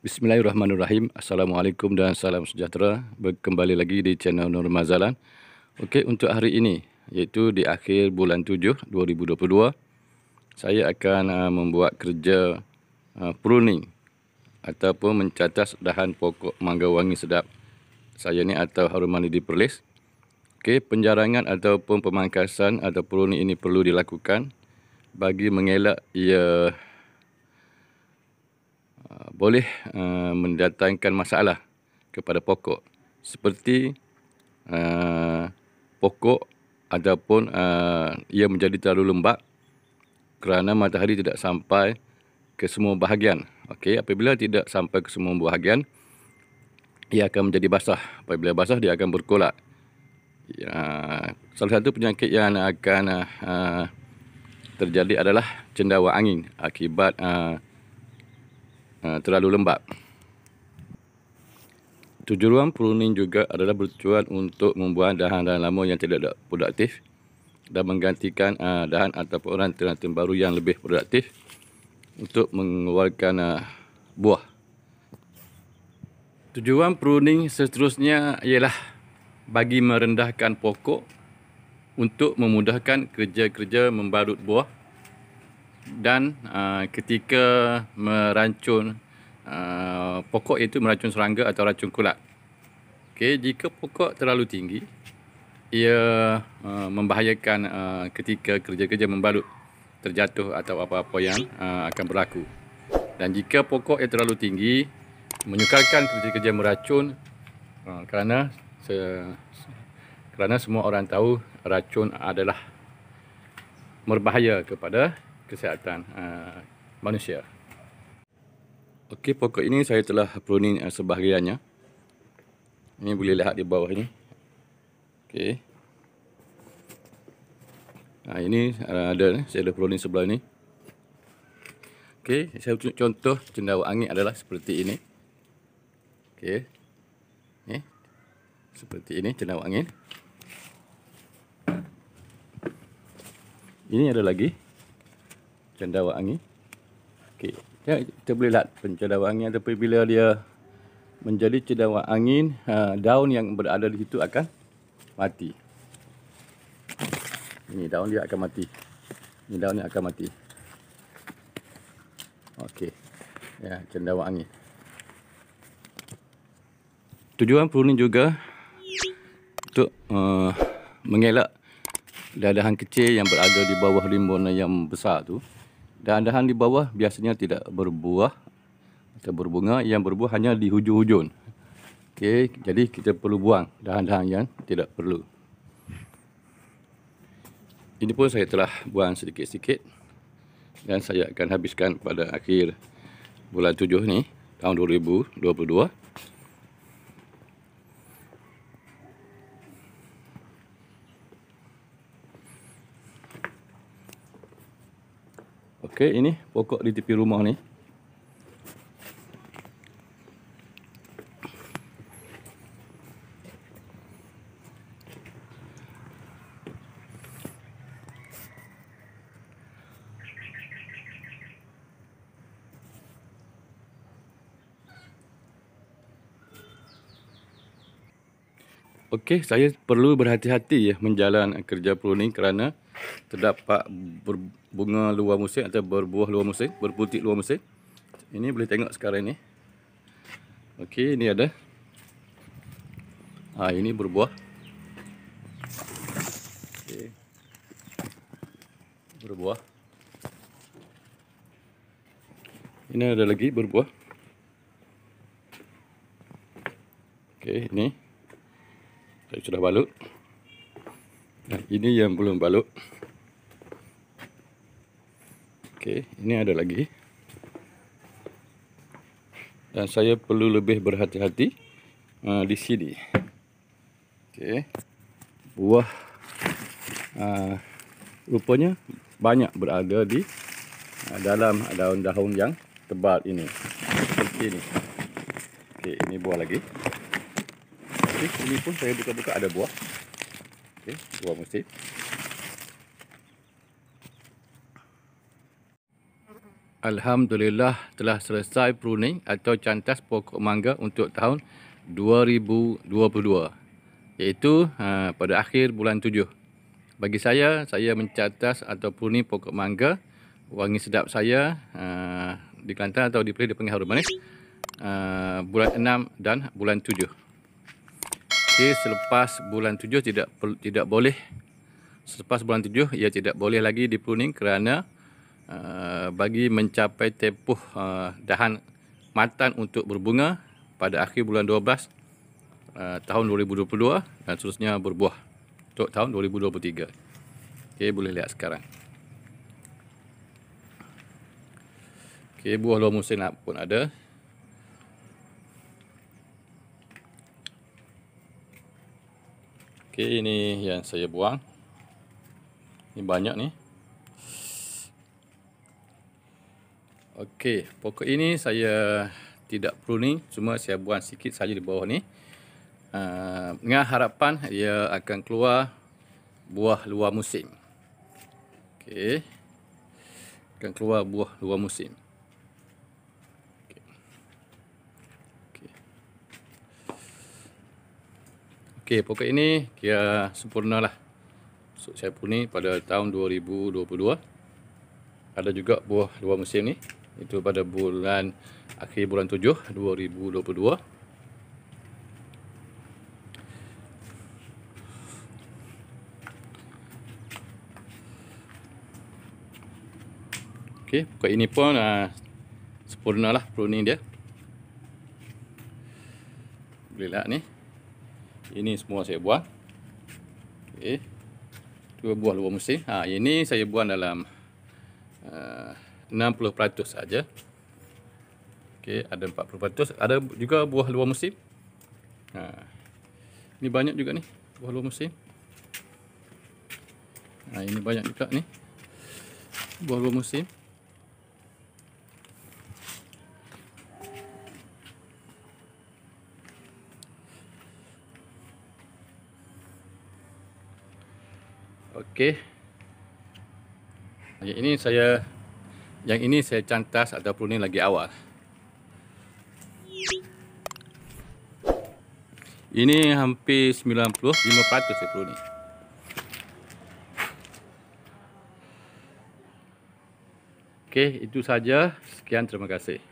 Bismillahirrahmanirrahim. Assalamualaikum dan salam sejahtera. Kembali lagi di channel Nur Mazalan. Okey, untuk hari ini iaitu di akhir bulan 7 2022, saya akan uh, membuat kerja uh, pruning ataupun mencatas dahan pokok mangga wangi sedap saya ni atau harum mani di perlis. Okey, penjarangan ataupun pemangkasan atau pruning ini perlu dilakukan bagi mengelak ia Ah, boleh uh, mendatangkan masalah kepada pokok seperti uh, pokok ataupun uh, ia menjadi terlalu lembap kerana matahari tidak sampai ke semua bahagian. Okey, apabila tidak sampai ke semua bahagian, ia akan menjadi basah. Apabila basah, dia akan berkolak. Ya, salah satu penyakit yang akan uh, terjadi adalah cendawa angin akibat uh, Ha, terlalu lembab. Tujuan pruning juga adalah bertujuan untuk membuang dahan-dahan lama yang tidak produktif dan menggantikan uh, dahan ataupun ranting-ranting baru yang lebih produktif untuk mengeluarkan uh, buah. Tujuan pruning seterusnya ialah bagi merendahkan pokok untuk memudahkan kerja-kerja membarut buah dan uh, ketika merancun uh, pokok itu meracun serangga atau racun kulat. Okey, jika pokok terlalu tinggi, ia uh, membahayakan uh, ketika kerja-kerja membalut terjatuh atau apa-apa yang uh, akan berlaku. Dan jika pokok ia terlalu tinggi, menyukarkan kerja-kerja meracun uh, kerana se- kerana semua orang tahu racun adalah berbahaya kepada kesihatan uh, manusia. Okey, pokok ini saya telah pruning uh, ah, sebahagiannya. Ini boleh lihat di bawah ini. Okey. Nah, ini uh, ada ni, saya dah pruning sebelah ini. Okey, saya tunjuk contoh cendawan angin adalah seperti ini. Okey. Ni. Seperti ini cendawan angin. Ini ada lagi cendawa angin. Okey, ya, kita boleh lihat pencendawa angin tapi bila dia menjadi cendawa angin, ha, daun yang berada di situ akan mati. Ini daun dia akan mati. Ini daun dia akan mati. Okey. Ya, cendawa angin. Tujuan pruning juga untuk uh, mengelak dadahan kecil yang berada di bawah rimbun yang besar tu dan andahan di bawah biasanya tidak berbuah atau berbunga yang berbuah hanya di hujung-hujung. Okey, jadi kita perlu buang dahan-dahan yang tidak perlu. Ini pun saya telah buang sedikit-sedikit dan saya akan habiskan pada akhir bulan tujuh ni tahun 2022. okey ini pokok di tepi rumah ni okey saya perlu berhati-hati ya menjalan kerja pro ni kerana terdapat bunga luar musim atau berbuah luar musim, berputik luar musim. Ini boleh tengok sekarang ni. Okey, ini ada. Ha, ini berbuah. Okey. Berbuah. Ini ada lagi berbuah. Okey, ini. Saya sudah balut. Dan ini yang belum balut. Okey, ini ada lagi. Dan saya perlu lebih berhati-hati uh, di sini. Okey. Buah uh, rupanya banyak berada di uh, dalam daun-daun yang tebal ini. Seperti ini. Okey, ini buah lagi. Okay, ini pun saya buka-buka ada buah. Okay, buah musim. Alhamdulillah telah selesai pruning atau cantas pokok mangga untuk tahun 2022 iaitu uh, pada akhir bulan 7. Bagi saya, saya mencantas atau pruning pokok mangga wangi sedap saya uh, di Kelantan atau di Perlis di Pengharum Manis uh, bulan 6 dan bulan 7. Okay, selepas bulan tujuh tidak tidak boleh selepas bulan tujuh ia tidak boleh lagi dipruning kerana uh, bagi mencapai tempoh uh, dahan matan untuk berbunga pada akhir bulan 12 uh, eh, tahun 2022 dan seterusnya berbuah untuk tahun 2023. Okey, boleh lihat sekarang. Okey, buah luar musim pun ada. Okey, ini yang saya buang. Ini banyak ni. Okey, pokok ini saya tidak pruning, cuma saya buang sikit saja di bawah ni. Uh, dengan harapan ia akan keluar buah luar musim. Okey. Akan keluar buah luar musim. Okey, pokok ini kira sempurna lah. So, saya puni pada tahun 2022. Ada juga buah dua musim ni. Itu pada bulan akhir bulan 7 2022. Okey, pokok ini pun uh, sempurna lah pruning dia. Boleh lah ni. Ini semua saya buang. Okey. Dua buah luar musim. Ha, ini saya buang dalam uh, 60% saja. Okey, ada 40%. Ada juga buah luar musim. Ha. Ini banyak juga ni, buah luar musim. Ha, ini banyak juga ni. Buah luar musim. Okey. Yang ini saya yang ini saya cantas atau ni lagi awal. Ini hampir 90 5% perlu ni. Okey, itu saja. Sekian terima kasih.